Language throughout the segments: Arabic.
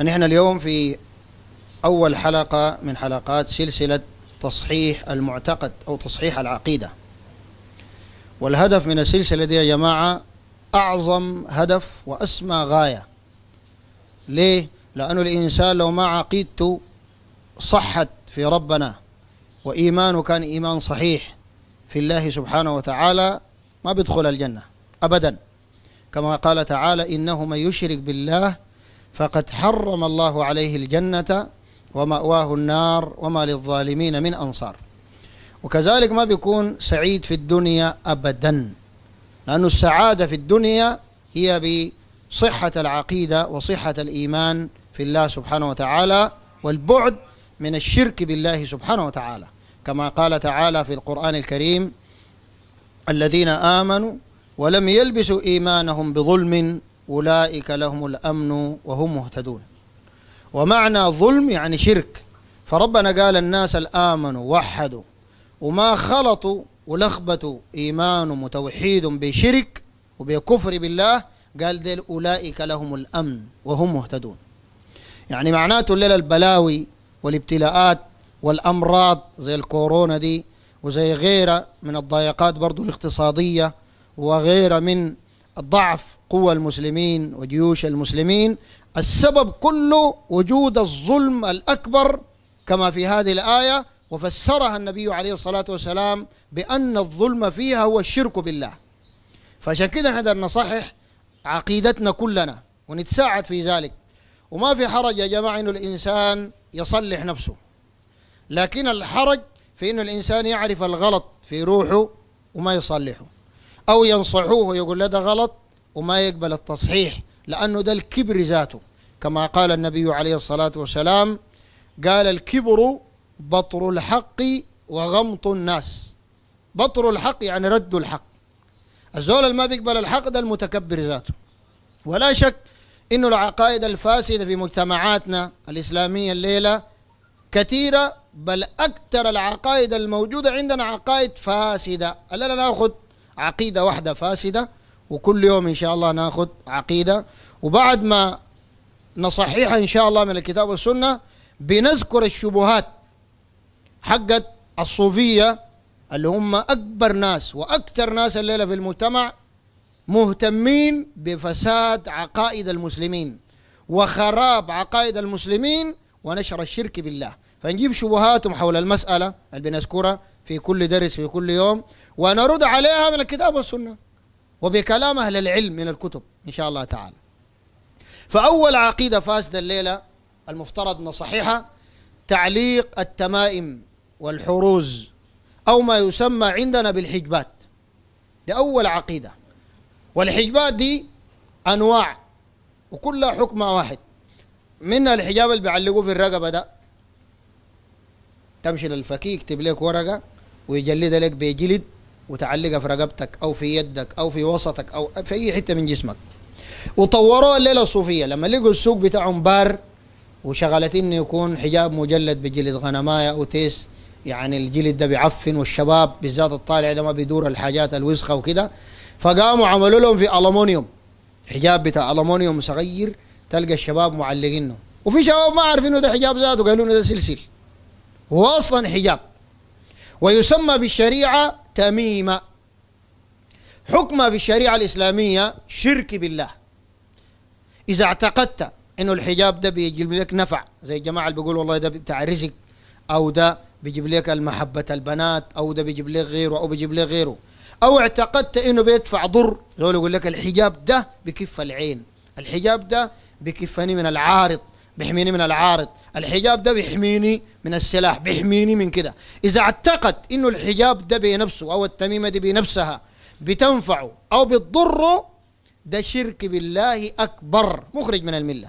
أن احنا اليوم في أول حلقة من حلقات سلسلة تصحيح المعتقد أو تصحيح العقيدة والهدف من السلسلة دي يا جماعة أعظم هدف وأسمى غاية ليه؟ لأنه الإنسان لو ما عقيدته صحت في ربنا وإيمانه كان إيمان صحيح في الله سبحانه وتعالى ما بيدخل الجنة أبدا كما قال تعالى إنه من يشرك بالله فقد حرم الله عليه الجنة ومأواه النار وما للظالمين من أنصار وكذلك ما بيكون سعيد في الدنيا أبدا لأن السعادة في الدنيا هي بصحة العقيدة وصحة الإيمان في الله سبحانه وتعالى والبعد من الشرك بالله سبحانه وتعالى كما قال تعالى في القرآن الكريم الذين آمنوا ولم يلبسوا إيمانهم بظلم أولئك لهم الأمن وهم مهتدون ومعنى ظلم يعني شرك فربنا قال الناس الآمنوا وحدوا وما خلطوا ولخبطوا إيمان متوحيد بشرك وبكفر بالله قال ديل أولئك لهم الأمن وهم مهتدون يعني معناته الليلة البلاوي والابتلاءات والأمراض زي الكورونا دي وزي غيرها من الضيقات برضو الاقتصادية وغيرها من ضعف قوى المسلمين وجيوش المسلمين السبب كله وجود الظلم الأكبر كما في هذه الآية وفسرها النبي عليه الصلاة والسلام بأن الظلم فيها هو الشرك بالله فعشان كده نحن نصحح عقيدتنا كلنا ونتساعد في ذلك وما في حرج يا جماعة أن الإنسان يصلح نفسه لكن الحرج في أن الإنسان يعرف الغلط في روحه وما يصلحه أو ينصحوه يقول له ده غلط وما يقبل التصحيح لأنه ده الكبر ذاته كما قال النبي عليه الصلاة والسلام قال الكبر بطر الحق وغمط الناس بطر الحق يعني رد الحق الزول اللي ما بيقبل الحق ده المتكبر ذاته ولا شك انه العقائد الفاسدة في مجتمعاتنا الإسلامية الليلة كثيرة بل أكثر العقائد الموجودة عندنا عقائد فاسدة ألا نأخذ عقيدة واحدة فاسدة وكل يوم إن شاء الله ناخذ عقيدة وبعد ما نصححها إن شاء الله من الكتاب والسنة بنذكر الشبهات حقت الصوفية اللي هم أكبر ناس وأكثر ناس الليلة في المجتمع مهتمين بفساد عقائد المسلمين وخراب عقائد المسلمين ونشر الشرك بالله فنجيب شبهاتهم حول المسألة اللي بنذكرها في كل درس في كل يوم ونرد عليها من الكتاب والسنة وبكلام أهل العلم من الكتب إن شاء الله تعالى فأول عقيدة فاسدة الليلة المفترض أنها صحيحة تعليق التمائم والحروز أو ما يسمى عندنا بالحجبات دي أول عقيدة والحجبات دي أنواع وكلها حكمة واحد منها الحجاب اللي بيعلقوه في الرقبة ده تمشي للفكي يكتب لك ورقة ويجلدها لك بجلد وتعلقها في رقبتك أو في يدك أو في وسطك أو في أي حتة من جسمك وطوروها الليلة الصوفية لما لقوا السوق بتاعهم بار وشغلت انه يكون حجاب مجلد بجلد غنمايه او تيس يعني الجلد ده بيعفن والشباب بالذات الطالع ده ما بيدور الحاجات الوسخه وكده فقاموا عملوا لهم في المونيوم حجاب بتاع المونيوم صغير تلقى الشباب معلقينه وفي شباب ما عارفين انه ده حجاب ذاته قالوا انه ده سلسل هو أصلا حجاب ويسمى في الشريعه تميمة حكم في الشريعة الإسلامية شرك بالله إذا اعتقدت إنه الحجاب ده بيجيب لك نفع زي الجماعة اللي بيقولوا والله ده بتاع رزق أو ده بيجيب لك المحبة البنات أو ده بيجيب لك غيره أو بيجيب لك غيره أو اعتقدت إنه بيدفع ضر يقول لك الحجاب ده بكف العين الحجاب ده بكفني من العارض بيحميني من العارض الحجاب ده بيحميني من السلاح بيحميني من كده إذا اعتقد إنه الحجاب ده بنفسه أو التميمة دي بنفسها بتنفعه أو بتضره ده شرك بالله أكبر مخرج من الملة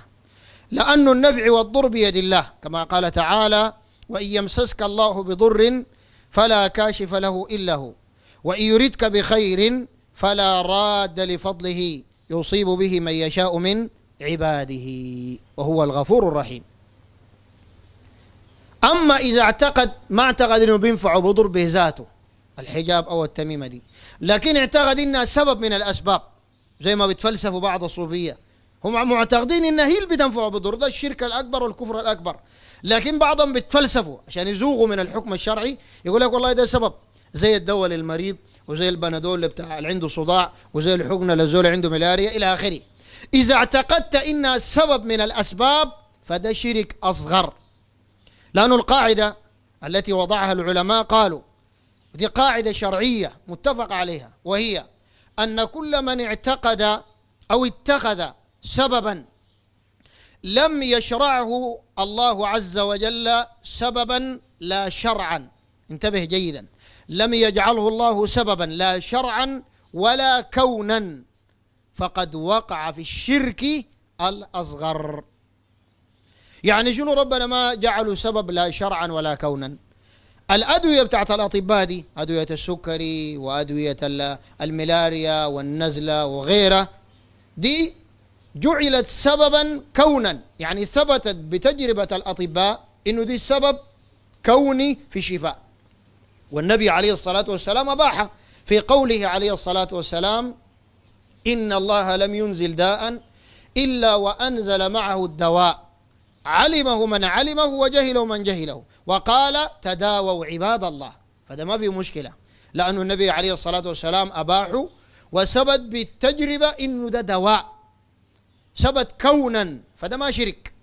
لانه النفع والضر بيد الله كما قال تعالى وإن يمسسك الله بضر فلا كاشف له إلا هو وإن يردك بخير فلا راد لفضله يصيب به من يشاء من عباده وهو الغفور الرحيم أما إذا اعتقد ما اعتقد أنه بينفع وبضر به ذاته الحجاب أو التميمة دي لكن اعتقد أنها سبب من الأسباب زي ما بتفلسفوا بعض الصوفية هم معتقدين أنها هي اللي بتنفع وبضر ده الشرك الأكبر والكفر الأكبر لكن بعضهم بتفلسفوا عشان يزوغوا من الحكم الشرعي يقول لك والله ده سبب زي الدواء للمريض وزي البنادول اللي بتاع اللي عنده صداع وزي الحقنه للزول عنده ملاريا الى اخره إذا اعتقدت إنها سبب من الأسباب فده شرك أصغر لأن القاعدة التي وضعها العلماء قالوا دي قاعدة شرعية متفق عليها وهي أن كل من اعتقد أو اتخذ سببا لم يشرعه الله عز وجل سببا لا شرعا انتبه جيدا لم يجعله الله سببا لا شرعا ولا كونا فقد وقع في الشرك الأصغر يعني شنو ربنا ما جعله سبب لا شرعا ولا كونا الأدوية بتاعت الأطباء دي أدوية السكري وأدوية الملاريا والنزلة وغيرها دي جعلت سببا كونا يعني ثبتت بتجربة الأطباء إنه دي السبب كوني في الشفاء والنبي عليه الصلاة والسلام أباحه في قوله عليه الصلاة والسلام إن الله لم ينزل داء إلا وأنزل معه الدواء علمه من علمه وجهله من جهله وقال تداووا عباد الله فده ما في مشكلة لأن النبي عليه الصلاة والسلام أباح وثبت بالتجربة إنه ده دواء ثبت كونا فده ما شرك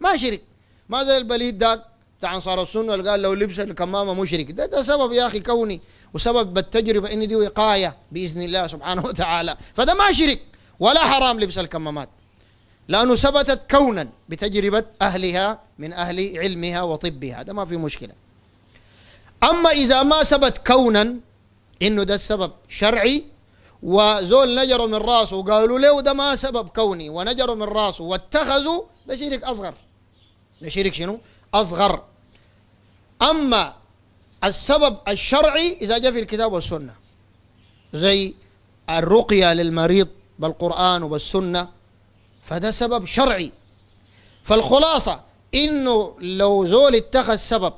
ما شرك ما زي البليد ده بتاع انصار السنه اللي قال لو لبس الكمامه مشرك ده ده سبب يا اخي كوني وسبب بالتجربه ان دي وقايه باذن الله سبحانه وتعالى فده ما شرك ولا حرام لبس الكمامات لانه ثبتت كونا بتجربه اهلها من اهل علمها وطبها ده ما في مشكله اما اذا ما ثبت كونا انه ده السبب شرعي وزول نجروا من راسه وقالوا له ده ما سبب كوني ونجروا من راسه واتخذوا ده شرك اصغر ده شرك شنو؟ أصغر أما السبب الشرعي إذا جاء في الكتاب والسنة زي الرقية للمريض بالقرآن وبالسنة فده سبب شرعي فالخلاصة إنه لو زول اتخذ سبب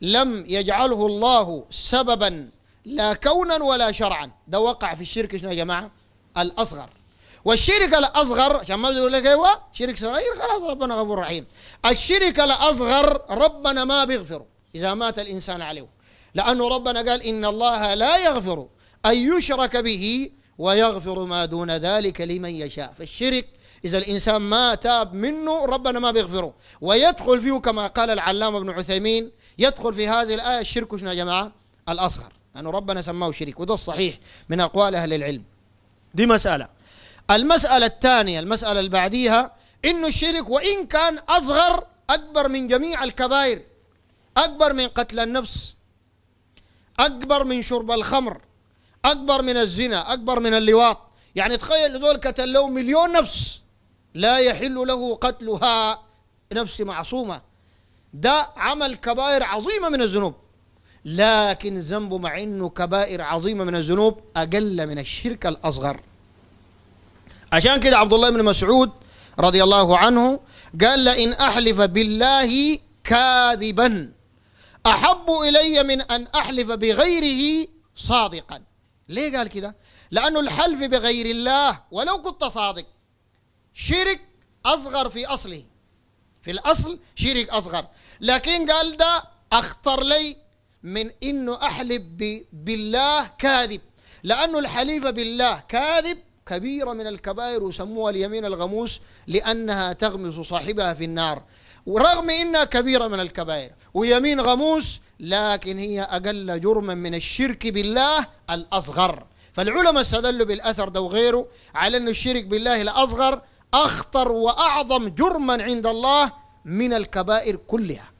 لم يجعله الله سببا لا كونا ولا شرعا ده وقع في الشرك شنو يا جماعة الأصغر والشرك الأصغر عشان ما بيقول لك أيوه شرك صغير خلاص ربنا غفور رحيم الشرك الأصغر ربنا ما بيغفره إذا مات الإنسان عليه لأنه ربنا قال إن الله لا يغفر أن يشرك به ويغفر ما دون ذلك لمن يشاء فالشرك إذا الإنسان ما تاب منه ربنا ما بيغفره ويدخل فيه كما قال العلامة ابن عثيمين يدخل في هذه الآية الشرك شنو يا جماعة الأصغر لأنه يعني ربنا سماه شرك وده الصحيح من أقوال أهل العلم دي مسألة المسألة الثانية المسألة اللي بعديها إنه الشرك وإن كان أصغر أكبر من جميع الكبائر أكبر من قتل النفس أكبر من شرب الخمر أكبر من الزنا أكبر من اللواط يعني تخيل دول قتل له مليون نفس لا يحل له قتلها نفس معصومة ده عمل كبائر عظيمة من الذنوب لكن ذنبه مع انه كبائر عظيمه من الذنوب اقل من الشرك الاصغر عشان كده عبد الله بن مسعود رضي الله عنه قال لئن أحلف بالله كاذبا أحب إلي من أن أحلف بغيره صادقا ليه قال كده لأنه الحلف بغير الله ولو كنت صادق شرك أصغر في أصله في الأصل شرك أصغر لكن قال ده أخطر لي من أنه أحلف بالله كاذب لأنه الحليف بالله كاذب كبيرة من الكبائر وسموها اليمين الغموس لأنها تغمس صاحبها في النار ورغم إنها كبيرة من الكبائر ويمين غموس لكن هي أقل جرما من الشرك بالله الأصغر فالعلماء استدلوا بالأثر ده وغيره على أن الشرك بالله الأصغر أخطر وأعظم جرما عند الله من الكبائر كلها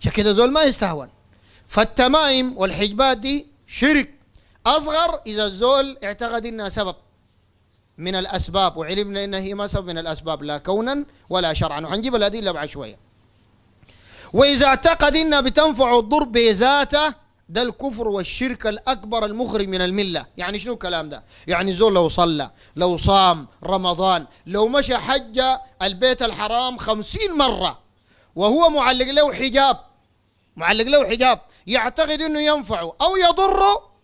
شكد كده زول ما يستهون فالتمائم والحجبات دي شرك أصغر إذا الزول اعتقد إنها سبب من الأسباب وعلمنا إنها هي ما سبب من الأسباب لا كونا ولا شرعا وحنجيب الأدلة بعد شوية وإذا اعتقد إنها بتنفع الضر بذاته ده الكفر والشرك الأكبر المخرج من الملة يعني شنو الكلام ده يعني زول لو صلى لو صام رمضان لو مشى حج البيت الحرام خمسين مرة وهو معلق له حجاب معلق له حجاب يعتقد أنه ينفعه أو يضره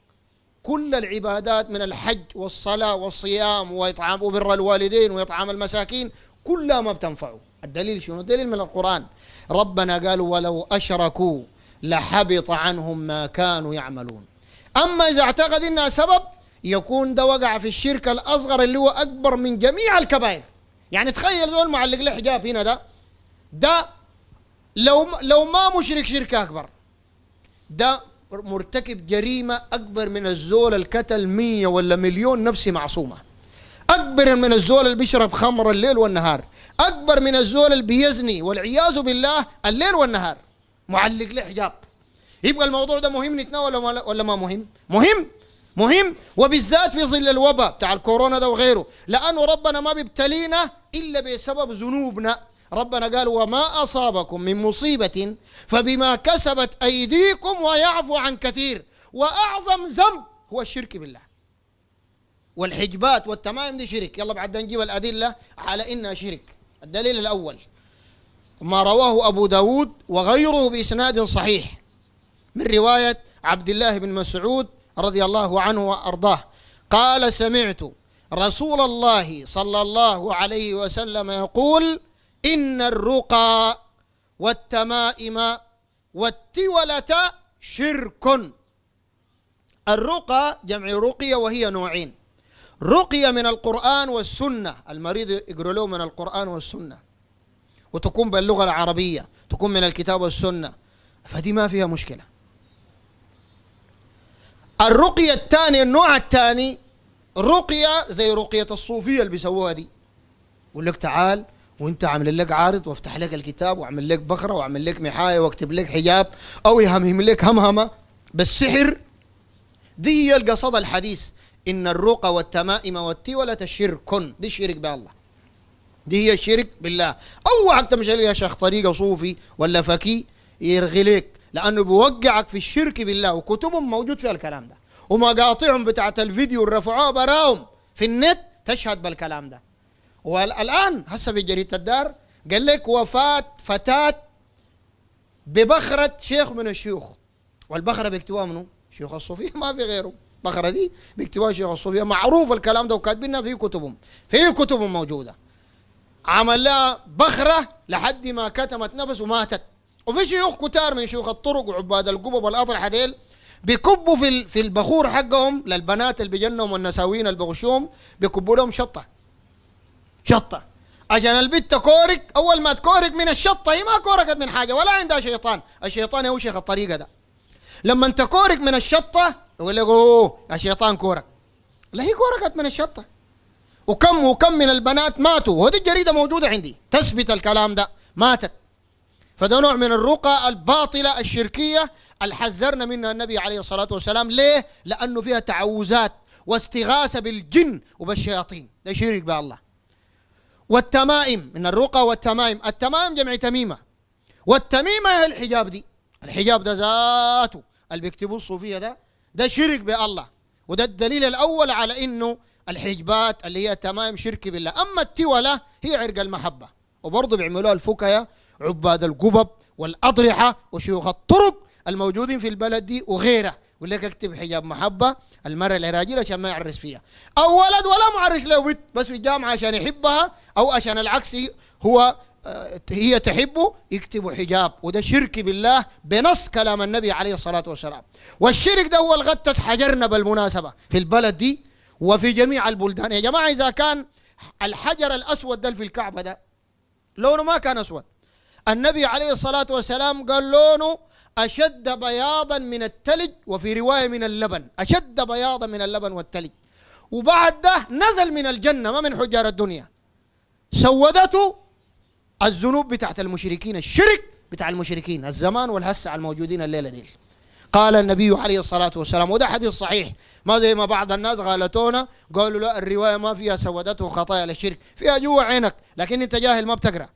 كل العبادات من الحج والصلاة والصيام وإطعام وبر الوالدين وإطعام المساكين كلها ما بتنفعه الدليل شنو الدليل من القرآن ربنا قال ولو أشركوا لحبط عنهم ما كانوا يعملون أما إذا اعتقد إنها سبب يكون ده وقع في الشرك الأصغر اللي هو أكبر من جميع الكبائر يعني تخيل دول معلق له حجاب هنا ده ده لو لو ما مشرك شرك أكبر ده مرتكب جريمة أكبر من الزول الكتل مية ولا مليون نفسي معصومة أكبر من الزول اللي بيشرب خمر الليل والنهار أكبر من الزول اللي بيزني والعياذ بالله الليل والنهار معلق لحجاب حجاب يبقى الموضوع ده مهم نتناوله ولا ما مهم مهم مهم وبالذات في ظل الوباء بتاع الكورونا ده وغيره لأنه ربنا ما بيبتلينا إلا بسبب ذنوبنا ربنا قال وما أصابكم من مصيبة فبما كسبت أيديكم ويعفو عن كثير وأعظم ذنب هو الشرك بالله والحجبات والتمائم دي شرك يلا بعد نجيب الأدلة على إنها شرك الدليل الأول ما رواه أبو داود وغيره بإسناد صحيح من رواية عبد الله بن مسعود رضي الله عنه وأرضاه قال سمعت رسول الله صلى الله عليه وسلم يقول إن الرقى والتمائم والتولة شرك الرقى جمع رقية وهي نوعين رقية من القرآن والسنة المريض يقرأ له من القرآن والسنة وتكون باللغة العربية تكون من الكتاب والسنة فدي ما فيها مشكلة الرقية الثانية النوع الثاني رقية زي رقية الصوفية اللي بيسووها دي يقول لك تعال وانت عامل لك عارض وافتح لك الكتاب واعمل لك بخره واعمل لك محايه واكتب لك حجاب او يهمهم لك همهمه بالسحر دي هي القصد الحديث ان الرقى والتمائم والتولة شرك دي شرك بالله دي هي الشرك بالله او واحد تمشي يا شيخ طريقه صوفي ولا فكي لك لانه بيوقعك في الشرك بالله وكتبهم موجود فيها الكلام ده ومقاطعهم بتاعت الفيديو اللي رفعوها براهم في النت تشهد بالكلام ده والان هسه في جريده الدار قال لك وفاه فتاه ببخره شيخ من الشيوخ والبخره بيكتبوها منه شيوخ الصوفيه ما في غيره البخره دي بيكتبوها شيوخ الصوفيه معروف الكلام ده وكاتبينها في كتبهم في كتبهم موجوده عمل لها بخره لحد ما كتمت نفس وماتت وفي شيوخ كتار من شيوخ الطرق وعباد القبب والاطرحه ديل بيكبوا في في البخور حقهم للبنات اللي بجنهم والنساوين اللي بغشوهم بيكبوا لهم شطه شطه عشان البت كورك اول ما تكورك من الشطه هي ما كوركت من حاجه ولا عندها شيطان الشيطان هو شيخ الطريقه ده لما انت كورك من الشطه يقول لك اوه يا شيطان كورك لا هي كوركت من الشطه وكم وكم من البنات ماتوا وهذه الجريده موجوده عندي تثبت الكلام ده ماتت فده نوع من الرقى الباطله الشركيه الحذرنا منها النبي عليه الصلاه والسلام ليه؟ لانه فيها تعوذات واستغاثه بالجن وبالشياطين ده شرك بالله والتمائم من الرقى والتمائم التمائم جمع تميمة والتميمة هي الحجاب دي الحجاب ده ذاته اللي بيكتبوه الصوفية ده ده شرك بالله وده الدليل الأول على إنه الحجبات اللي هي تمائم شرك بالله أما التولة هي عرق المحبة وبرضه بيعملوها الفكية عباد القبب والأضرحة وشيوخ الطرق الموجودين في البلد دي وغيره يقول لك اكتب حجاب محبه المراه العراقيه عشان ما يعرس فيها او ولد ولا معرس له بنت بس في الجامعه عشان يحبها او عشان العكس هو آه، هي تحبه يكتبوا حجاب وده شرك بالله بنص كلام النبي عليه الصلاة والسلام والشرك ده هو الغتة حجرنا بالمناسبة في البلد دي وفي جميع البلدان يا جماعة إذا كان الحجر الأسود ده في الكعبة ده لونه ما كان أسود النبي عليه الصلاة والسلام قال لونه أشد بياضا من التلج وفي رواية من اللبن أشد بياضا من اللبن والتلج وبعد ده نزل من الجنة ما من حجار الدنيا سودته الذنوب بتاعت المشركين الشرك بتاع المشركين الزمان والهسع الموجودين الليلة دي قال النبي عليه الصلاة والسلام وده حديث صحيح ما زي ما بعض الناس غالتونا قالوا لا الرواية ما فيها سودته خطايا للشرك فيها جوا عينك لكن انت جاهل ما بتقرأ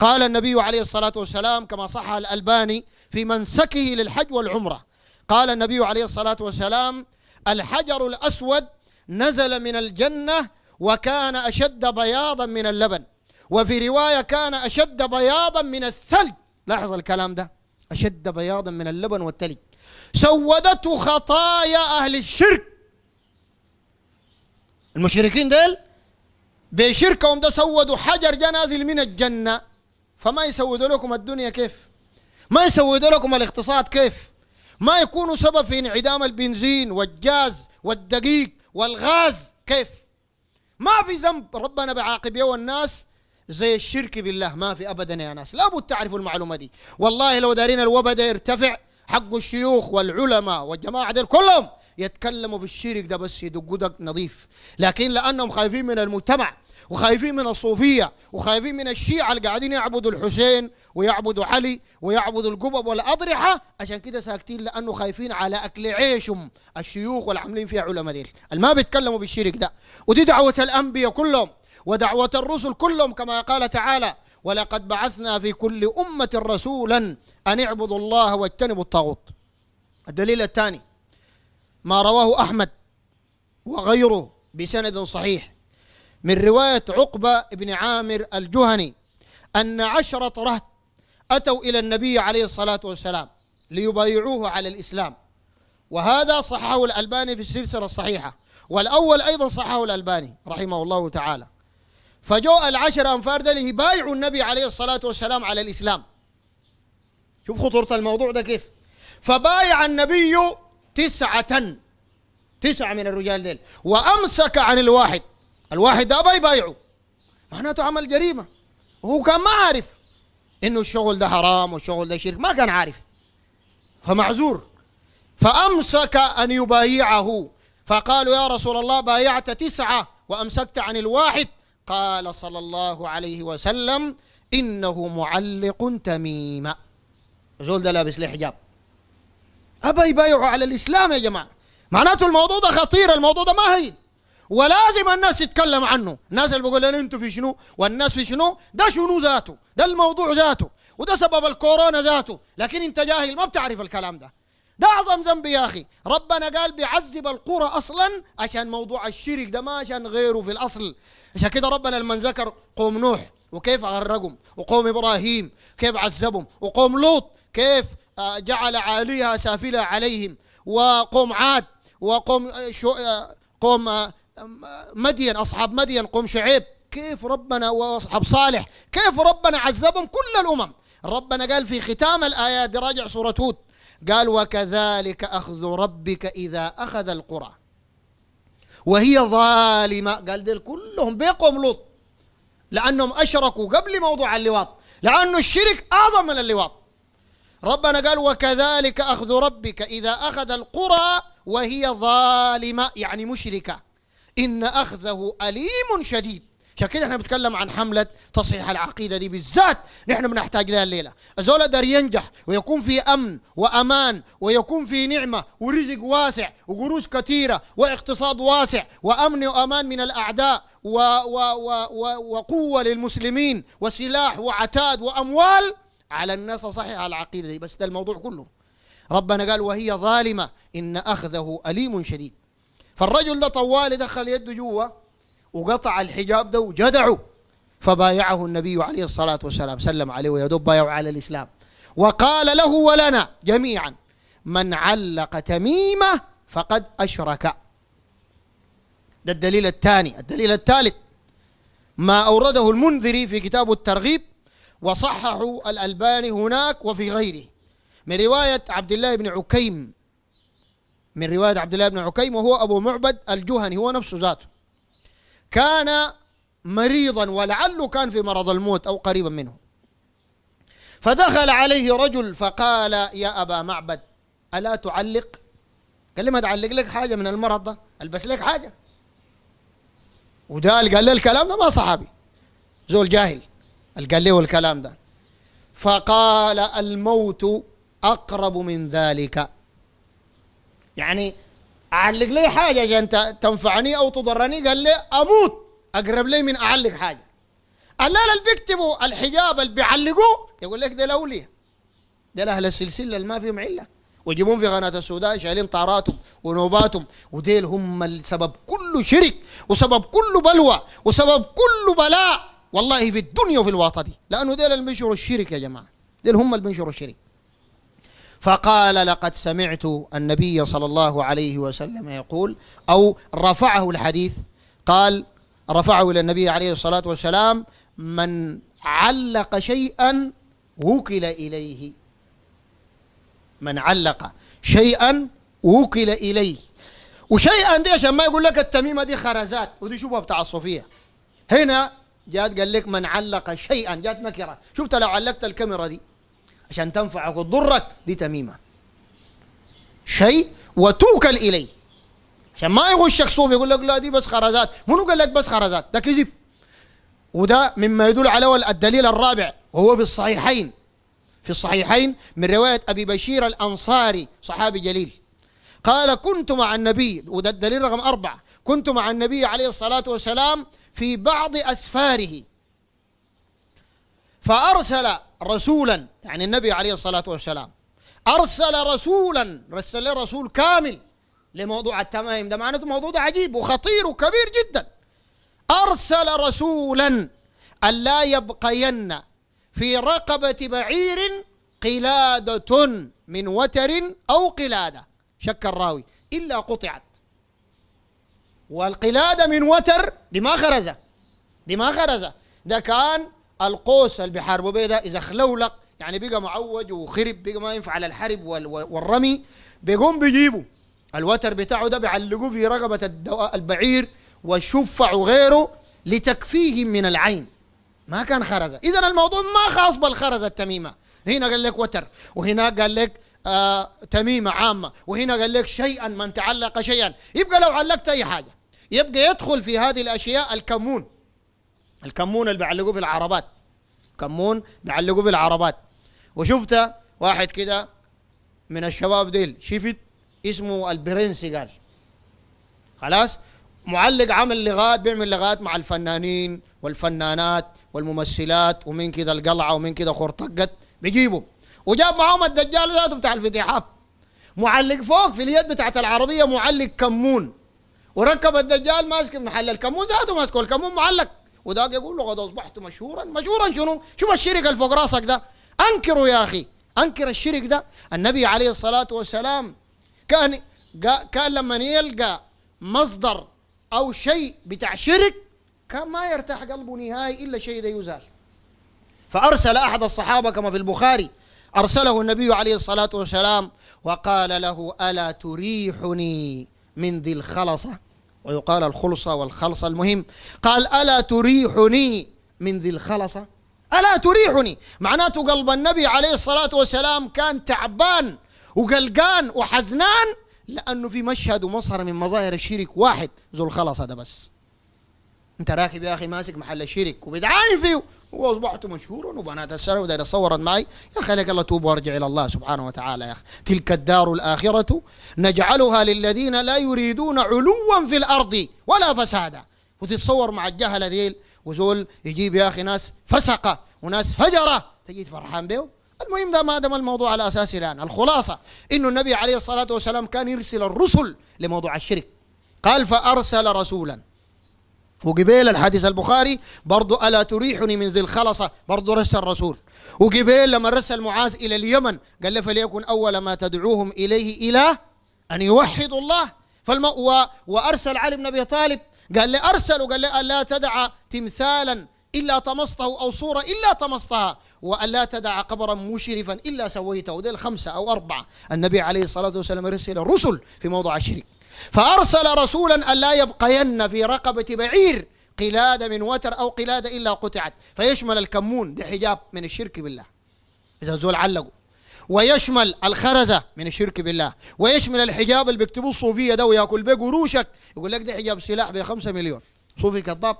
قال النبي عليه الصلاة والسلام كما صح الألباني في منسكه للحج والعمرة قال النبي عليه الصلاة والسلام الحجر الأسود نزل من الجنة وكان أشد بياضا من اللبن وفي رواية كان أشد بياضا من الثلج لاحظ الكلام ده أشد بياضا من اللبن والثلج سودته خطايا أهل الشرك المشركين ديل بشركهم ده سودوا حجر جنازل من الجنة فما يسود لكم الدنيا كيف ما يسود لكم الاقتصاد كيف ما يكونوا سبب في انعدام البنزين والجاز والدقيق والغاز كيف ما في ذنب ربنا بعاقب يوم الناس زي الشرك بالله ما في ابدا يا ناس لابد تعرفوا المعلومه دي والله لو دارين الوبا ده يرتفع حق الشيوخ والعلماء والجماعه دي كلهم يتكلموا في الشرك ده بس يدقوا دق نظيف لكن لانهم خايفين من المجتمع وخايفين من الصوفية وخايفين من الشيعة اللي قاعدين يعبدوا الحسين ويعبدوا علي ويعبدوا القبب والأضرحة عشان كده ساكتين لأنه خايفين على أكل عيشهم الشيوخ والعاملين فيها علماء ديل اللي ما بيتكلموا بالشرك ده ودي دعوة الأنبياء كلهم ودعوة الرسل كلهم كما قال تعالى ولقد بعثنا في كل أمة رسولا أن اعبدوا الله واجتنبوا الطاغوت الدليل الثاني ما رواه أحمد وغيره بسند صحيح من رواية عقبة بن عامر الجهني أن عشرة رهط أتوا إلى النبي عليه الصلاة والسلام ليبايعوه على الإسلام وهذا صححه الألباني في السلسلة الصحيحة والأول أيضا صححه الألباني رحمه الله تعالى فجاء العشر أنفار ده بايعوا النبي عليه الصلاة والسلام على الإسلام شوف خطورة الموضوع ده كيف فبايع النبي تسعة تسعة من الرجال ذيل وأمسك عن الواحد الواحد ابى يبايعه معناته عمل جريمه وهو كان ما عارف انه الشغل ده حرام والشغل ده شرك ما كان عارف فمعذور فامسك ان يبايعه فقالوا يا رسول الله بايعت تسعه وامسكت عن الواحد قال صلى الله عليه وسلم انه معلق تميم زول ده لابس له حجاب ابى يبايعه على الاسلام يا جماعه معناته الموضوع ده خطير الموضوع ده ما هين ولازم الناس تتكلم عنه الناس اللي بيقول لنا انتوا في شنو والناس في شنو ده شنو ذاته ده الموضوع ذاته وده سبب الكورونا ذاته لكن انت جاهل ما بتعرف الكلام ده ده اعظم ذنب يا اخي ربنا قال بيعذب القرى اصلا عشان موضوع الشرك ده ما عشان غيره في الاصل عشان كده ربنا لما ذكر قوم نوح وكيف غرقهم وقوم ابراهيم كيف عذبهم وقوم لوط كيف آه، جعل عاليها سافلة عليهم وقوم عاد وقوم آه، شو آه، قوم مدين أصحاب مدين قوم شعيب كيف ربنا وأصحاب صالح كيف ربنا عذبهم كل الأمم ربنا قال في ختام الآيات راجع سورة هود قال وكذلك أخذ ربك إذا أخذ القرى وهي ظالمة قال دل كلهم بيقوم لوط لأنهم أشركوا قبل موضوع اللواط لأن الشرك أعظم من اللواط ربنا قال وكذلك أخذ ربك إذا أخذ القرى وهي ظالمة يعني مشركة إن أخذه أليم شديد عشان كده احنا بنتكلم عن حملة تصحيح العقيدة دي بالذات نحن بنحتاج لها الليلة الزول ده ينجح ويكون في أمن وأمان ويكون في نعمة ورزق واسع وقروش كثيرة واقتصاد واسع وأمن وأمان من الأعداء و و و و وقوة للمسلمين وسلاح وعتاد وأموال على الناس صحيح العقيدة دي بس ده الموضوع كله ربنا قال وهي ظالمة إن أخذه أليم شديد فالرجل ده طوالي دخل يده جوا وقطع الحجاب ده وجدعه فبايعه النبي عليه الصلاة والسلام سلم عليه ويدب بايعه على الإسلام وقال له ولنا جميعا من علق تميمة فقد أشرك ده الدليل الثاني الدليل الثالث ما أورده المنذري في كتاب الترغيب وصححه الألباني هناك وفي غيره من رواية عبد الله بن عكيم من رواية عبد الله بن عكيم وهو أبو معبد الجهني هو نفسه ذاته كان مريضا ولعله كان في مرض الموت أو قريبا منه فدخل عليه رجل فقال يا أبا معبد ألا تعلق قال لي ما تعلق لك حاجة من المرض ده ألبس لك حاجة وده قال لي الكلام ده ما صحابي زول جاهل قال له الكلام ده فقال الموت أقرب من ذلك يعني اعلق لي حاجه عشان تنفعني او تضرني قال لي اموت اقرب لي من اعلق حاجه الليله اللي بيكتبوا الحجاب اللي بيعلقوه يقول لك ده الاولياء ده اهل السلسله اللي ما فيهم عله ويجيبون في قناه السوداء شايلين طاراتهم ونوباتهم وديل هم السبب كل شرك وسبب كل بلوى وسبب كل بلاء والله في الدنيا وفي الوطن دي لانه ديل اللي بينشروا الشرك يا جماعه ديل هم اللي بينشروا الشرك فقال لقد سمعت النبي صلى الله عليه وسلم يقول أو رفعه الحديث قال رفعه إلى النبي عليه الصلاة والسلام من علق شيئا وكل إليه من علق شيئا وكل إليه وشيئا دي عشان ما يقول لك التميمة دي خرزات ودي شوفها بتاع الصوفية هنا جات قال لك من علق شيئا جات نكرة شفت لو علقت الكاميرا دي عشان تنفعك وتضرك دي تميمه شيء وتوكل اليه عشان ما يغشك صوف يقول لك لا دي بس خرزات منو قال لك بس خرزات ده كذب وده مما يدل على الدليل الرابع وهو في الصحيحين في الصحيحين من رواية أبي بشير الأنصاري صحابي جليل قال كنت مع النبي وده الدليل رقم أربعة كنت مع النبي عليه الصلاة والسلام في بعض أسفاره فأرسل رسولا يعني النبي عليه الصلاة والسلام أرسل رسولا رسل رسول كامل لموضوع التمائم ده معناته موضوع ده عجيب وخطير وكبير جدا أرسل رسولا ألا يبقين في رقبة بعير قلادة من وتر أو قلادة شك الراوي إلا قطعت والقلادة من وتر دي ما خرزة دي ما خرزة ده كان القوس اللي بيحاربوا به ده اذا خلولق يعني بقى معوج وخرب بقى ما ينفع على الحرب والرمي بيقوم بيجيبوا الوتر بتاعه ده بيعلقوه في رقبه البعير والشفع وغيره لتكفيهم من العين ما كان خرزة إذا الموضوع ما خاص بالخرزة التميمة هنا قال لك وتر وهنا قال لك آه تميمة عامة وهنا قال لك شيئا من تعلق شيئا يبقى لو علقت أي حاجة يبقى يدخل في هذه الأشياء الكمون الكمون اللي بيعلقوه في العربات كمون بيعلقوه في العربات وشفت واحد كده من الشباب ديل شفت اسمه البرنسي قال خلاص معلق عمل لغات بيعمل لغات مع الفنانين والفنانات والممثلات ومن كده القلعه ومن كده خرطقت بيجيبوا وجاب معاهم الدجال ذاته بتاع الفتيحات معلق فوق في اليد بتاعت العربيه معلق كمون وركب الدجال ماسك محل الكمون ذاته ماسكه الكمون معلق وذاك يقول له قد اصبحت مشهورا مشهورا شنو شوف الشرك اللي فوق راسك ده انكره يا اخي انكر الشرك ده النبي عليه الصلاه والسلام كان كان لما يلقى مصدر او شيء بتاع شرك كان ما يرتاح قلبه نهائي الا شيء ده يزال فارسل احد الصحابه كما في البخاري ارسله النبي عليه الصلاه والسلام وقال له الا تريحني من ذي الخلصه ويقال الخلصة والخلصة المهم قال ألا تريحني من ذي الخلصة ألا تريحني معناته قلب النبي عليه الصلاة والسلام كان تعبان وقلقان وحزنان لأنه في مشهد ومظهر من مظاهر الشرك واحد ذو الخلصة ده بس انت راكب يا اخي ماسك محل الشرك وبدعاين فيه واصبحت مشهورا وبنات السنه ودايره تصورت معي يا اخي لك الله توب وارجع الى الله سبحانه وتعالى يا اخي تلك الدار الاخره نجعلها للذين لا يريدون علوا في الارض ولا فسادا وتتصور مع الجهله ديل وزول يجيب يا اخي ناس فسقه وناس فجره تجد فرحان بهم المهم ده ما دام الموضوع على اساسه الان الخلاصه انه النبي عليه الصلاه والسلام كان يرسل الرسل لموضوع الشرك قال فارسل رسولا وقبيل الحديث البخاري برضو ألا تريحني من ذي الخلصة برضو رسل الرسول وقبيل لما رسل معاذ إلى اليمن قال له فليكن أول ما تدعوهم إليه إلى أن يوحدوا الله فالمأوى وأرسل علي بن أبي طالب قال لي أرسلوا قال لي ألا تدع تمثالا إلا طمسته أو صورة إلا طمستها وألا تدع قبرا مشرفا إلا سويته ده الخمسة أو أربعة النبي عليه الصلاة والسلام رسل الرسل في موضع الشرك فأرسل رسولا ألا يبقين في رقبة بعير قلادة من وتر أو قلادة إلا قطعت فيشمل الكمون ده حجاب من الشرك بالله إذا زول علقوا ويشمل الخرزة من الشرك بالله ويشمل الحجاب اللي بيكتبوه الصوفية ده وياكل بيه قروشك يقول لك ده حجاب سلاح ب 5 مليون صوفي كذاب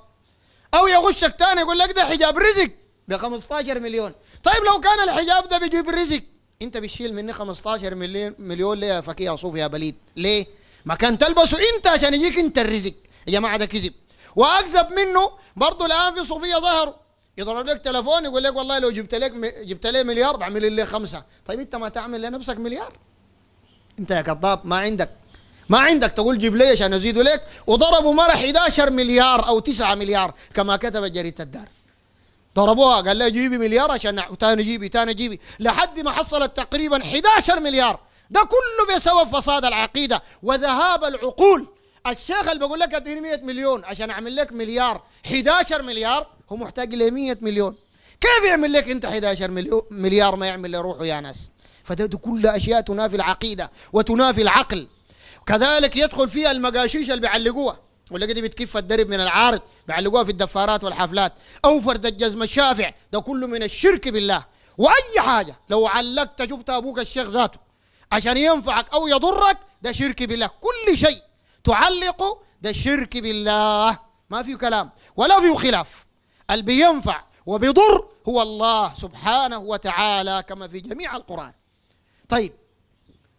أو يغشك تاني يقول لك ده حجاب رزق ب 15 مليون طيب لو كان الحجاب ده بيجيب رزق أنت بتشيل مني 15 مليون ليه يا فكيه صوفي يا بليد ليه؟ ما كان تلبسه انت عشان يجيك انت الرزق يا جماعه ده كذب واكذب منه برضه الان في صوفيه ظهروا يضرب لك تليفون يقول لك والله لو جبت لك جبت لي مليار بعمل لي خمسه طيب انت ما تعمل لنفسك مليار انت يا كذاب ما عندك ما عندك تقول جيب لي عشان ازيده لك وضربوا مره 11 مليار او 9 مليار كما كتبت جريده الدار ضربوها قال لها جيبي مليار عشان تاني جيبي تاني جيبي لحد ما حصلت تقريبا 11 مليار ده كله بسبب فساد العقيدة وذهاب العقول الشيخ اللي بقول لك اديني 100 مليون عشان اعمل لك مليار 11 مليار هو محتاج ل 100 مليون كيف يعمل لك انت 11 مليون مليار ما يعمل لروحه يا ناس فده كل اشياء تنافي العقيده وتنافي العقل كذلك يدخل فيها المقاشيش اللي بيعلقوها ولا دي بتكف الدرب من العارض بيعلقوها في الدفارات والحفلات او فرد الجزم الشافع ده كله من الشرك بالله واي حاجه لو علقت شفت ابوك الشيخ ذاته عشان ينفعك أو يضرك ده شرك بالله كل شيء تعلقه ده شرك بالله ما في كلام ولا في خلاف اللي بينفع وبيضر هو الله سبحانه وتعالى كما في جميع القرآن طيب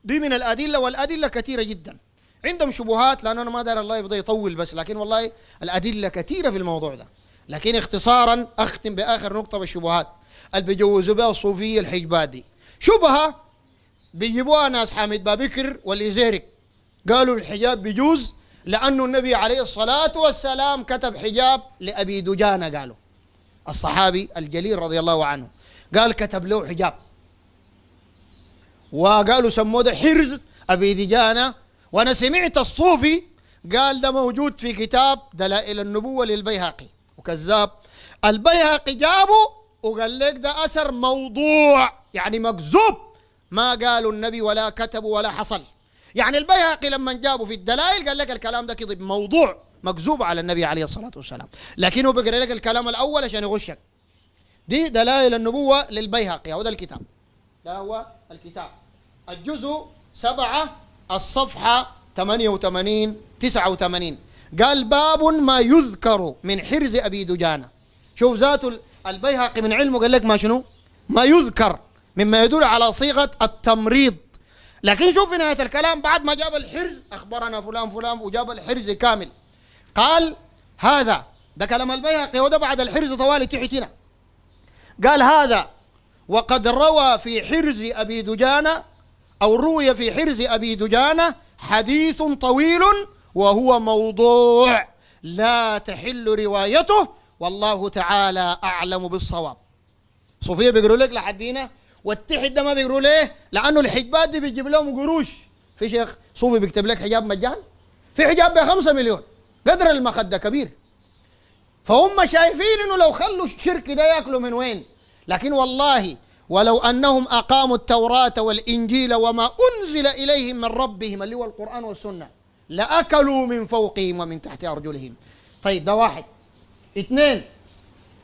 دي من الأدلة والأدلة كثيرة جدا عندهم شبهات لأن أنا ما داري الله يفضل يطول بس لكن والله الأدلة كثيرة في الموضوع ده لكن اختصارا أختم بآخر نقطة بالشبهات اللي بيجوزوا بها الصوفية الحجبات دي شبهة بيجيبوها ناس حامد بابكر والإزيرك قالوا الحجاب بجوز لأنه النبي عليه الصلاة والسلام كتب حجاب لأبي دجانة قالوا الصحابي الجليل رضي الله عنه قال كتب له حجاب وقالوا سموه ده حرز أبي دجانة وأنا سمعت الصوفي قال ده موجود في كتاب دلائل النبوة للبيهقي وكذاب البيهقي جابه وقال لك ده أثر موضوع يعني مكذوب ما قالوا النبي ولا كتبوا ولا حصل يعني البيهقي لما جابوا في الدلائل قال لك الكلام ده كذب موضوع مكذوب على النبي عليه الصلاة والسلام لكنه بيقرأ لك الكلام الأول عشان يغشك دي دلائل النبوة للبيهقي هذا الكتاب ده هو الكتاب الجزء سبعة الصفحة 88 89 قال باب ما يذكر من حرز أبي دجانة شوف ذات البيهقي من علمه قال لك ما شنو ما يذكر مما يدل على صيغة التمريض لكن شوف في نهاية الكلام بعد ما جاب الحرز أخبرنا فلان فلان وجاب الحرز كامل قال هذا ده كلام البيهقي وده بعد الحرز طوالي تحتنا قال هذا وقد روى في حرز أبي دجانة أو روي في حرز أبي دجانة حديث طويل وهو موضوع لا تحل روايته والله تعالى أعلم بالصواب صوفية بيقولوا لك لحدينا والتحت ده ما بيقولوا ليه؟ لانه الحجبات دي بتجيب لهم قروش في شيخ صوفي بيكتب لك حجاب مجان في حجاب ب 5 مليون قدر المخده كبير فهم شايفين انه لو خلوا الشرك ده ياكلوا من وين لكن والله ولو انهم اقاموا التوراه والانجيل وما انزل اليهم من ربهم اللي هو القران والسنه لاكلوا من فوقهم ومن تحت ارجلهم طيب ده واحد اثنين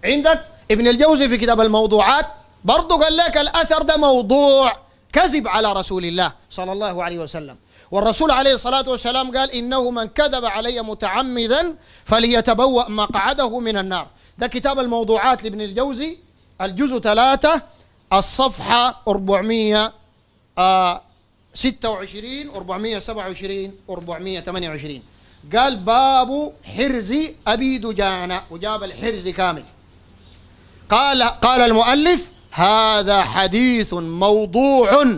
عندك ابن الجوزي في كتاب الموضوعات برضه قال لك الأثر ده موضوع كذب على رسول الله صلى الله عليه وسلم والرسول عليه الصلاة والسلام قال إنه من كذب علي متعمدا فليتبوأ مقعده من النار ده كتاب الموضوعات لابن الجوزي الجزء ثلاثة الصفحة 426 427 428 قال باب حرز أبي دجانة وجاب الحرز كامل قال قال المؤلف هذا حديث موضوع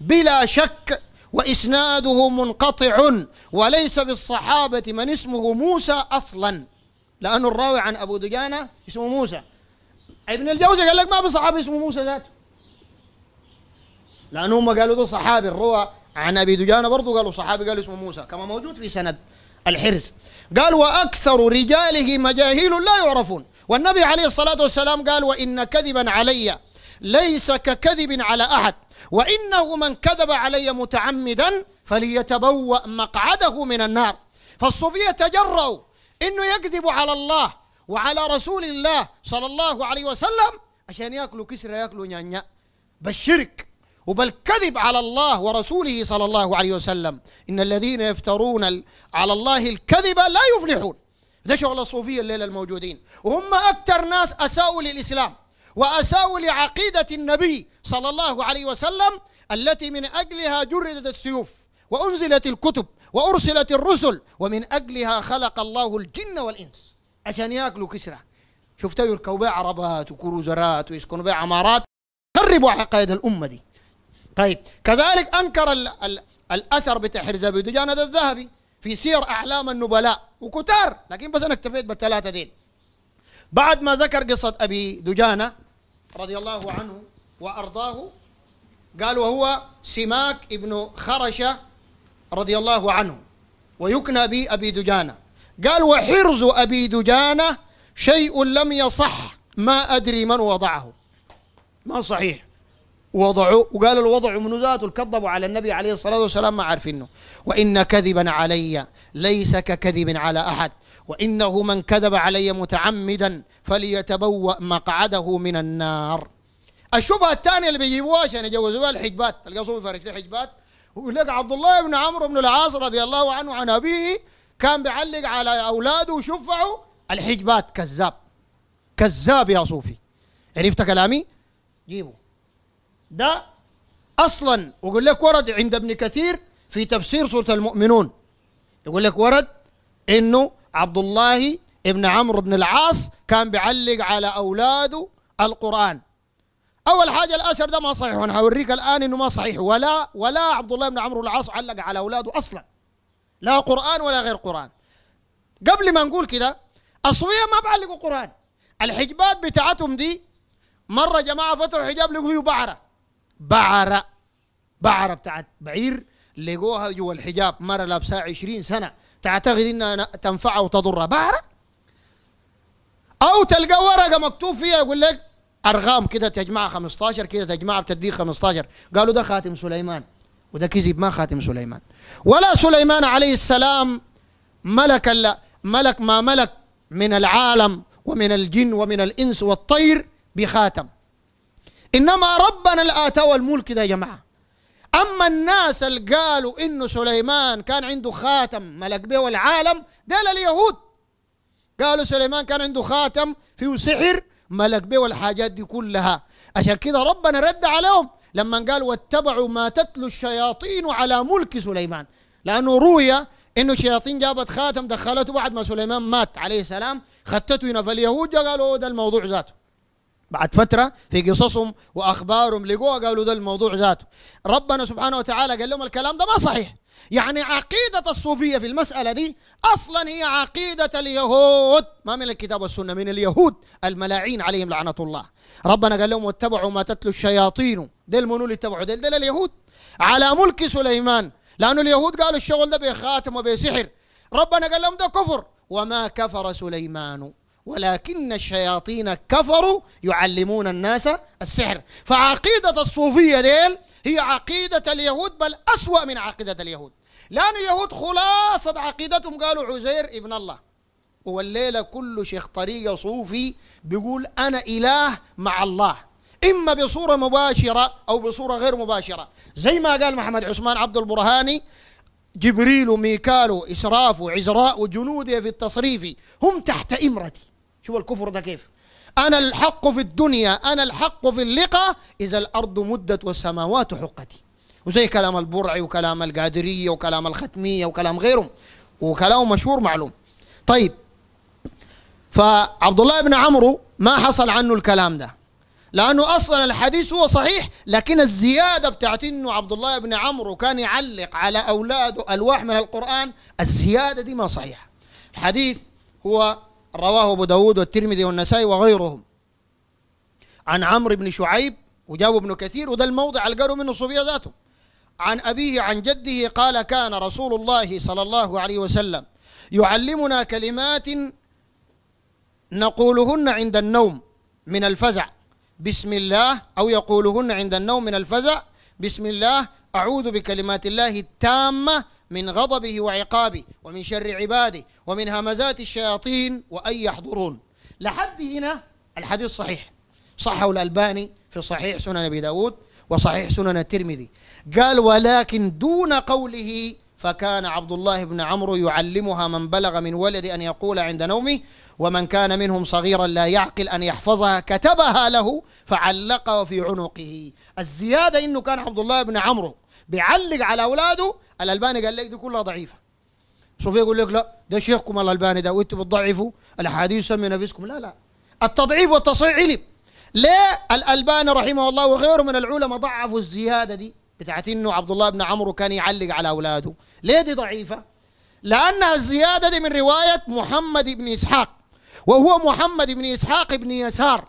بلا شك واسناده منقطع وليس بالصحابه من اسمه موسى اصلا لأن الراوي عن أبو دجانة اسمه موسى ابن الجوزي قال لك ما في صحابي اسمه موسى ذاته لأن هم قالوا ده صحابي الروى عن أبي دجانة برضه قالوا صحابي قالوا اسمه موسى كما موجود في سند الحرز قال وأكثر رجاله مجاهيل لا يعرفون والنبي عليه الصلاة والسلام قال وإن كذبا علي ليس ككذب على أحد وإنه من كذب علي متعمدا فليتبوأ مقعده من النار فالصوفية تجرؤوا إنه يكذب على الله وعلى رسول الله صلى الله عليه وسلم عشان ياكلوا كسر ياكلوا نعنع بالشرك وبالكذب على الله ورسوله صلى الله عليه وسلم إن الذين يفترون على الله الكذب لا يفلحون ده شغل الصوفية الليلة الموجودين وهم أكثر ناس أساءوا للإسلام وأساءوا لعقيدة النبي صلى الله عليه وسلم التي من أجلها جردت السيوف وأنزلت الكتب وأرسلت الرسل ومن أجلها خلق الله الجن والإنس عشان ياكلوا كسرة شفتوا يركبوا بها عربات وكروزرات ويسكنوا بها عمارات خربوا عقائد الأمة دي طيب كذلك أنكر الـ الـ الأثر بتاع حرزبي دجانة الذهبي في سير أعلام النبلاء وكتار لكن بس أنا اكتفيت بالثلاثة دين بعد ما ذكر قصة أبي دجانة رضي الله عنه وأرضاه قال وهو سماك ابن خرشة رضي الله عنه ويكنى بأبي دجانة قال وحرز أبي دجانة شيء لم يصح ما أدري من وضعه ما صحيح وضعوا وقال الوضع من ذاته كذبوا على النبي عليه الصلاة والسلام ما عارفينه وإن كذبا علي ليس ككذب على أحد وإنه من كذب علي متعمدا فليتبوأ مقعده من النار الشبهة الثانية اللي بيجيبوها عشان يجوزوها الحجبات تلقى صوفي فارش له حجبات ويقول لك عبد الله بن عمرو بن العاص رضي الله عنه عن أبيه كان بيعلق على أولاده وشفعه الحجبات كذاب كذاب يا صوفي عرفت كلامي؟ جيبه ده أصلا ويقول لك ورد عند ابن كثير في تفسير سورة المؤمنون يقول لك ورد إنه عبد الله ابن عمرو بن العاص كان بيعلق على أولاده القرآن أول حاجة الأثر ده ما صحيح وأنا هوريك الآن إنه ما صحيح ولا ولا عبد الله بن عمرو العاص علق على أولاده أصلا لا قرآن ولا غير قرآن قبل ما نقول كده الصويه ما بعلقوا قرآن الحجبات بتاعتهم دي مرة جماعة فتحوا حجاب لقوا فيه بعرة بعرة بعرة بتاعت بعير لقوها جوا الحجاب مرة لابسها 20 سنة تعتقد انها تنفع تضر بارة او تلقى ورقه مكتوب فيها يقول لك ارقام كده تجمع 15 كده تجمع بتديك 15 قالوا ده خاتم سليمان وده كذب ما خاتم سليمان ولا سليمان عليه السلام ملك ملك ما ملك من العالم ومن الجن ومن الانس والطير بخاتم انما ربنا الاتى والملك ده يا جماعه أما الناس اللي قالوا إنه سليمان كان عنده خاتم ملك به العالم ديل اليهود قالوا سليمان كان عنده خاتم فيه سحر ملك به والحاجات دي كلها عشان كده ربنا رد عليهم لما قال واتبعوا ما تتلو الشياطين على ملك سليمان لأنه روي انه الشياطين جابت خاتم دخلته بعد ما سليمان مات عليه السلام ختته هنا فاليهود قالوا ده الموضوع ذاته بعد فترة في قصصهم وأخبارهم لقوها قالوا ده الموضوع ذاته ربنا سبحانه وتعالى قال لهم الكلام ده ما صحيح يعني عقيدة الصوفية في المسألة دي أصلا هي عقيدة اليهود ما من الكتاب والسنة من اليهود الملاعين عليهم لعنة الله ربنا قال لهم واتبعوا ما تتلو الشياطين ديل منو اللي اتبعوا ديل ديل اليهود على ملك سليمان لأنه اليهود قالوا الشغل ده بخاتم وبسحر ربنا قال لهم ده كفر وما كفر سليمان ولكن الشياطين كفروا يعلمون الناس السحر فعقيدة الصوفية ديل هي عقيدة اليهود بل أسوأ من عقيدة اليهود لأن اليهود خلاصة عقيدتهم قالوا عزير ابن الله والليلة كل شيخ طريقة صوفي بيقول أنا إله مع الله إما بصورة مباشرة أو بصورة غير مباشرة زي ما قال محمد عثمان عبد البرهاني جبريل وميكال وإسراف وعزراء وجنوده في التصريف هم تحت إمرتي شوف الكفر ده كيف أنا الحق في الدنيا أنا الحق في اللقاء إذا الأرض مدت والسماوات حقتي وزي كلام البرعي وكلام القادرية وكلام الختمية وكلام غيرهم وكلام مشهور معلوم طيب فعبد الله بن عمرو ما حصل عنه الكلام ده لأنه أصلا الحديث هو صحيح لكن الزيادة بتاعت أنه عبد الله بن عمرو كان يعلق على أولاده ألواح من القرآن الزيادة دي ما صحيحة الحديث هو رواه أبو داود والترمذي والنسائي وغيرهم عن عمرو بن شعيب وجابه ابن كثير وده الموضع اللي قالوا منه الصوفية ذاته عن أبيه عن جده قال كان رسول الله صلى الله عليه وسلم يعلمنا كلمات نقولهن عند النوم من الفزع بسم الله أو يقولهن عند النوم من الفزع بسم الله أعوذ بكلمات الله التامة من غضبه وعقابه ومن شر عباده ومن همزات الشياطين وأن يحضرون لحد هنا الحديث صحيح صحه الألباني في صحيح سنن أبي داود وصحيح سنن الترمذي قال ولكن دون قوله فكان عبد الله بن عمرو يعلمها من بلغ من ولد أن يقول عند نومه ومن كان منهم صغيرا لا يعقل أن يحفظها كتبها له فعلقها في عنقه الزيادة إنه كان عبد الله بن عمرو بيعلق على اولاده الالباني قال لك دي كلها ضعيفه صوفي يقول لك لا ده شيخكم الالباني ده وانتم بتضعفوا الاحاديث سمي نفسكم لا لا التضعيف والتصحيح علم ليه الالباني رحمه الله وغيره من العلماء ضعفوا الزياده دي بتاعت انه عبد الله بن عمرو كان يعلق على اولاده ليه دي ضعيفه لان الزياده دي من روايه محمد بن اسحاق وهو محمد بن اسحاق بن يسار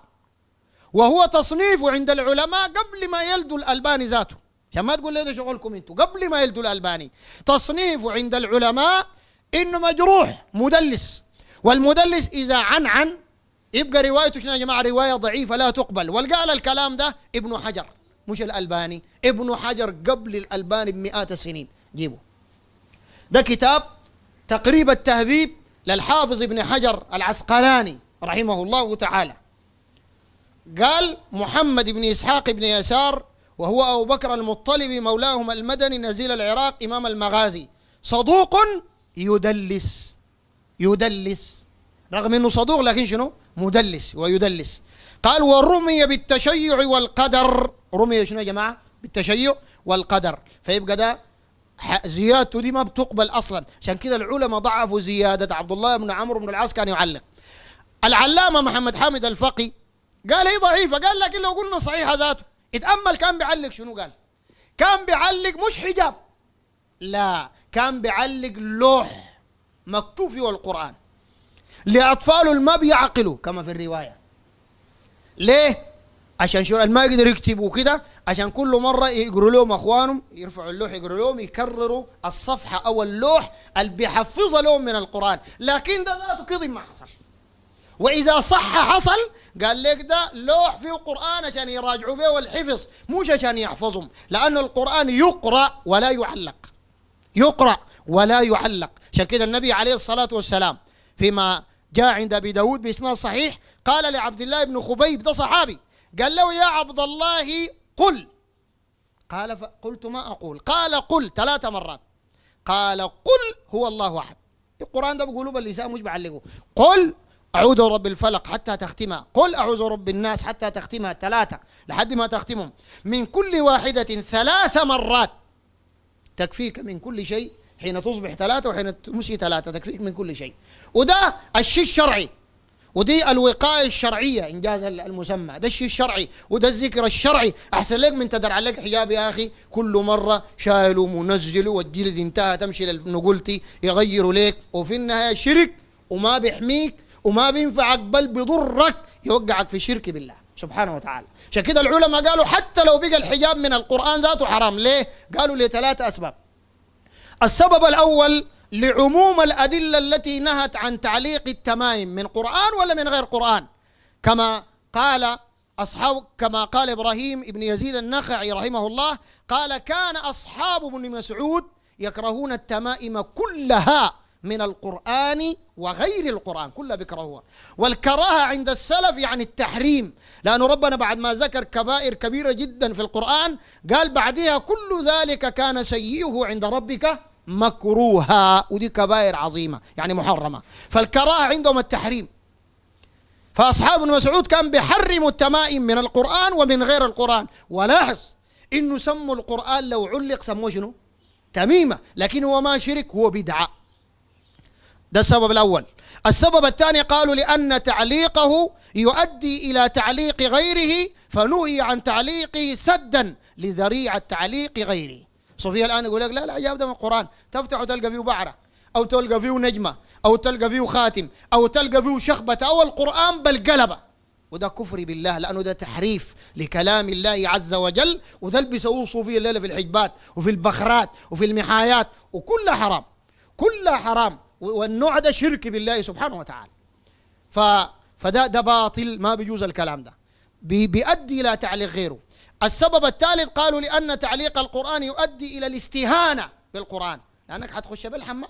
وهو تصنيف عند العلماء قبل ما يلدو الالباني ذاته عشان ما تقول لي ده شغلكم انتوا قبل ما يلدوا الالباني تصنيفه عند العلماء انه مجروح مدلس والمدلس اذا عن عن يبقى روايته شنو يا جماعه روايه ضعيفه لا تقبل والقال الكلام ده ابن حجر مش الالباني ابن حجر قبل الالباني بمئات السنين جيبوا ده كتاب تقريب التهذيب للحافظ ابن حجر العسقلاني رحمه الله تعالى قال محمد بن اسحاق بن يسار وهو أبو بكر المطلب مولاهم المدني نزيل العراق إمام المغازي صدوق يدلس يدلس رغم أنه صدوق لكن شنو مدلس ويدلس قال ورمي بالتشيع والقدر رمي شنو يا جماعة بالتشيع والقدر فيبقى ده زيادته دي ما بتقبل أصلا عشان كده العلماء ضعفوا زيادة عبد الله بن عمرو بن العاص كان يعلق العلامة محمد حامد الفقي قال هي إيه ضعيفة قال لكن لو قلنا صحيحة ذاته اتأمل كان بيعلق شنو قال كان بيعلق مش حجاب لا كان بيعلق لوح مكتوب فيه القرآن لأطفاله اللي ما بيعقلوا كما في الرواية ليه؟ عشان شو ما يقدروا يكتبوا كده عشان كل مرة يقروا لهم أخوانهم يرفعوا اللوح يقروا لهم يكرروا الصفحة أو اللوح اللي بيحفظها لهم من القرآن لكن ده ذاته كذب ما حصل واذا صح حصل قال لك ده لوح فيه قران عشان يراجعوا به والحفظ مش عشان يحفظهم لانه القران يقرا ولا يعلق يقرا ولا يعلق عشان كده النبي عليه الصلاه والسلام فيما جاء عند ابي داود باسناد صحيح قال لعبد الله بن خبيب ده صحابي قال له يا عبد الله قل قال قلت ما اقول قال قل ثلاث مرات قال قل هو الله احد القران ده بقولوا باللسان مش بعلقه قل أعوذ رب الفلق حتى تختمها قل أعوذ رب الناس حتى تختمها ثلاثة لحد ما تختمهم من كل واحدة ثلاث مرات تكفيك من كل شيء حين تصبح ثلاثة وحين تمشي ثلاثة تكفيك من كل شيء وده الشيء الشرعي ودي الوقاية الشرعية إنجاز المسمى ده الشيء الشرعي وده الذكر الشرعي أحسن لك من تدر عليك حجاب يا أخي كل مرة شايل ومنزل والجلد انتهى تمشي للنقلتي يغيروا لك وفي النهاية شرك وما بيحميك وما بينفعك بل بضرك يوقعك في شرك بالله سبحانه وتعالى عشان كده العلماء قالوا حتى لو بقى الحجاب من القرآن ذاته حرام ليه؟ قالوا ثلاثه أسباب السبب الأول لعموم الأدلة التي نهت عن تعليق التمائم من قرآن ولا من غير قرآن كما قال أصحاب كما قال إبراهيم ابن يزيد النخعي رحمه الله قال كان أصحاب ابن مسعود يكرهون التمائم كلها من القرآن وغير القرآن كلها بيكرهوها والكراهة عند السلف يعني التحريم لأن ربنا بعد ما ذكر كبائر كبيرة جدا في القرآن قال بعدها كل ذلك كان سيئه عند ربك مكروها ودي كبائر عظيمة يعني محرمة فالكراهة عندهم التحريم فأصحاب ابن مسعود كان بيحرموا التمائم من القرآن ومن غير القرآن ولاحظ إنه سموا القرآن لو علق سموه شنو؟ تميمة لكن هو ما شرك هو بدعة ده السبب الأول السبب الثاني قالوا لأن تعليقه يؤدي إلى تعليق غيره فنهي عن تعليقه سدا لذريعة تعليق غيره صوفيا الآن يقول لك لا لا جاب ده من القرآن تفتح وتلقى فيه بعرة أو تلقى فيه نجمة أو تلقى فيه خاتم أو تلقى فيه شخبة أو القرآن بالقلبة وده كفر بالله لأنه ده تحريف لكلام الله عز وجل وده اللي بيسووه الصوفية الليلة في الحجبات وفي البخرات وفي المحايات وكلها حرام كلها حرام والنوع ده شرك بالله سبحانه وتعالى ف فده ده باطل ما بيجوز الكلام ده بيؤدي الى تعليق غيره السبب الثالث قالوا لان تعليق القران يؤدي الى الاستهانه بالقران لانك حتخش بالحمام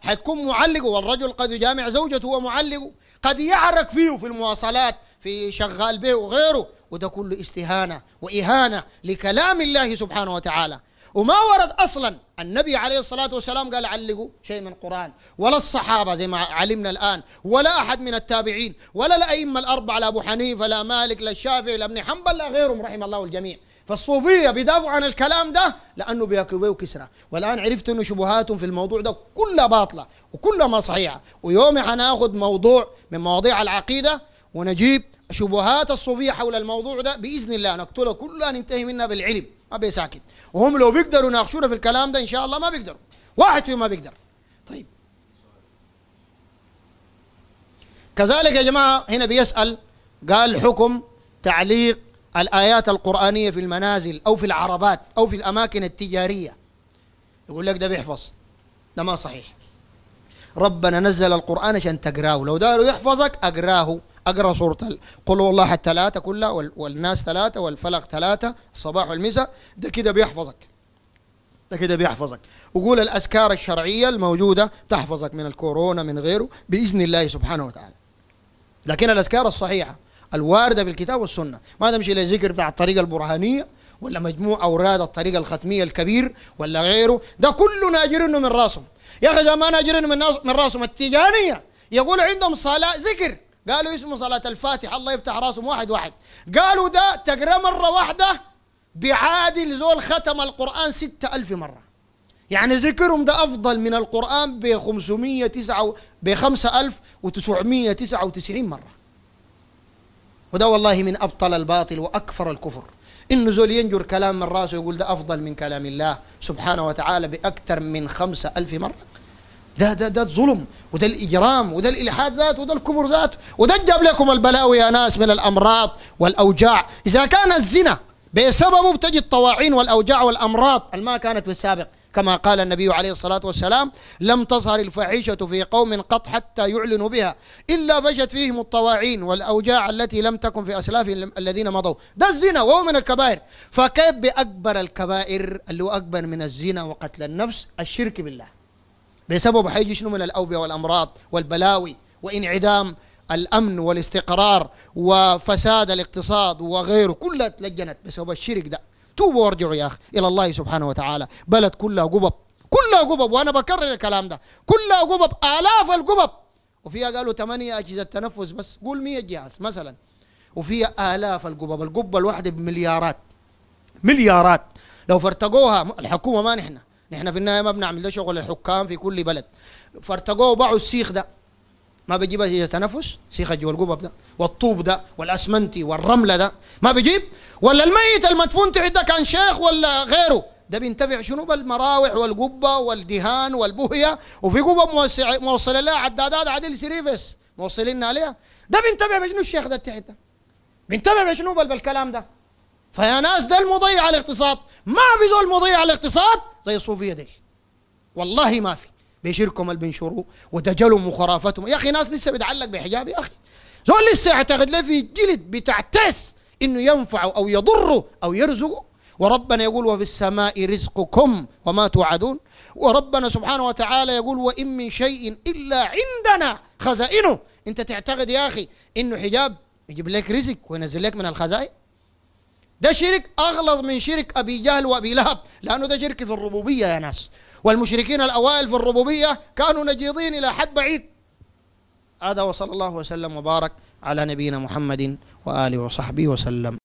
حيكون معلق والرجل قد يجامع زوجته ومعلقه قد يعرك فيه في المواصلات في شغال به وغيره وده كله استهانه واهانه لكلام الله سبحانه وتعالى وما ورد اصلا النبي عليه الصلاه والسلام قال علقوا شيء من القران ولا الصحابه زي ما علمنا الان ولا احد من التابعين ولا الائمه الاربعه لا ابو حنيفه لا مالك لا الشافعي لا ابن حنبل لا غيرهم رحم الله الجميع فالصوفية بيدافعوا عن الكلام ده لأنه بياكوبي وكسرى والآن عرفت أنه شبهاتهم في الموضوع ده كلها باطلة وكلها ما صحيحة ويوم حناخذ موضوع من مواضيع العقيدة ونجيب شبهات الصوفية حول الموضوع ده بإذن الله نقتله كلها ننتهي منها بالعلم ابي ساكت وهم لو بيقدروا يناقشونا في الكلام ده ان شاء الله ما بيقدروا واحد فيهم ما بيقدر طيب كذلك يا جماعه هنا بيسال قال حكم تعليق الآيات القرآنية في المنازل أو في العربات أو في الأماكن التجارية يقول لك ده بيحفظ ده ما صحيح ربنا نزل القرآن عشان تقراه لو داروا يحفظك أقراه اقرا سوره قل والله الثلاثه كلها والناس ثلاثه والفلق ثلاثه الصباح والمساء ده كده بيحفظك ده كده بيحفظك وقول الاذكار الشرعيه الموجوده تحفظك من الكورونا من غيره باذن الله سبحانه وتعالى لكن الاذكار الصحيحه الوارده في الكتاب والسنه ما تمشي الى ذكر بتاع الطريقه البرهانيه ولا مجموع اوراد الطريقه الختميه الكبير ولا غيره ده كله ناجرينه من راسهم يا اخي ده ما ناجر من من راسهم التجانيه يقول عندهم صلاه ذكر قالوا اسمه صلاة الفاتحة الله يفتح راسهم واحد واحد قالوا ده تقرأ مرة واحدة بعادل زول ختم القرآن ستة ألف مرة يعني ذكرهم ده أفضل من القرآن ب 509 ب 5999 مرة وده والله من أبطل الباطل وأكفر الكفر إنه زول ينجر كلام من راسه يقول ده أفضل من كلام الله سبحانه وتعالى بأكثر من خمسة ألف مرة ده ده ده الظلم وده الإجرام وده الإلحاد ذات وده الكفر ذات وده جاب لكم البلاوي يا ناس من الأمراض والأوجاع إذا كان الزنا بسببه بتجي الطواعين والأوجاع والأمراض ما كانت في السابق كما قال النبي عليه الصلاة والسلام لم تظهر الفاحشة في قوم قط حتى يعلنوا بها إلا فشت فيهم الطواعين والأوجاع التي لم تكن في أسلاف الذين مضوا ده الزنا وهو من الكبائر فكيف بأكبر الكبائر اللي هو أكبر من الزنا وقتل النفس الشرك بالله بسببه حيجي شنو من الاوبئه والامراض والبلاوي وانعدام الامن والاستقرار وفساد الاقتصاد وغيره كلها تلجنت بسبب الشرك ده توبوا وارجعوا يا اخي الى الله سبحانه وتعالى بلد كلها قبب كلها قبب وانا بكرر الكلام ده كلها قبب الاف القبب وفيها قالوا ثمانية أجهزة تنفس بس قول 100 جهاز مثلا وفيها آلاف القبب القبة الواحدة بمليارات مليارات لو فرتقوها الحكومة ما نحن نحن في النهايه ما بنعمل ده شغل الحكام في كل بلد فارتقوا باعوا السيخ ده ما بيجيب اجهزه تنفس سيخ جوا القبب ده والطوب ده والاسمنتي والرمله ده ما بيجيب ولا الميت المدفون تحت ده كان شيخ ولا غيره ده بينتفع شنو بالمراوح والقبه والدهان والبهيه وفي قبه موصل لها عدادات عديل سريفس موصلين عليها ده بينتفع بشنو الشيخ ده تحت ده بينتفع بشنو بالكلام ده فيا ناس ده المضيع على الاقتصاد ما في زول مضيع على الاقتصاد زي الصوفيه دي والله ما في بشركم اللي بينشروه ودجلهم وخرافتهم يا اخي ناس لسه بتعلق بحجاب يا اخي زول لسه يعتقد له في جلد بتعتس انه ينفع او يضره او يرزقه وربنا يقول وفي السماء رزقكم وما توعدون وربنا سبحانه وتعالى يقول وإن من شيء إلا عندنا خزائنه أنت تعتقد يا أخي إنه حجاب يجيب لك رزق وينزل لك من الخزائن ده شرك أغلظ من شرك أبي جهل وأبي لهب لأنه ده شرك في الربوبية يا ناس والمشركين الأوائل في الربوبية كانوا نجيضين إلى حد بعيد هذا وصلى الله وسلم وبارك على نبينا محمد وآله وصحبه وسلم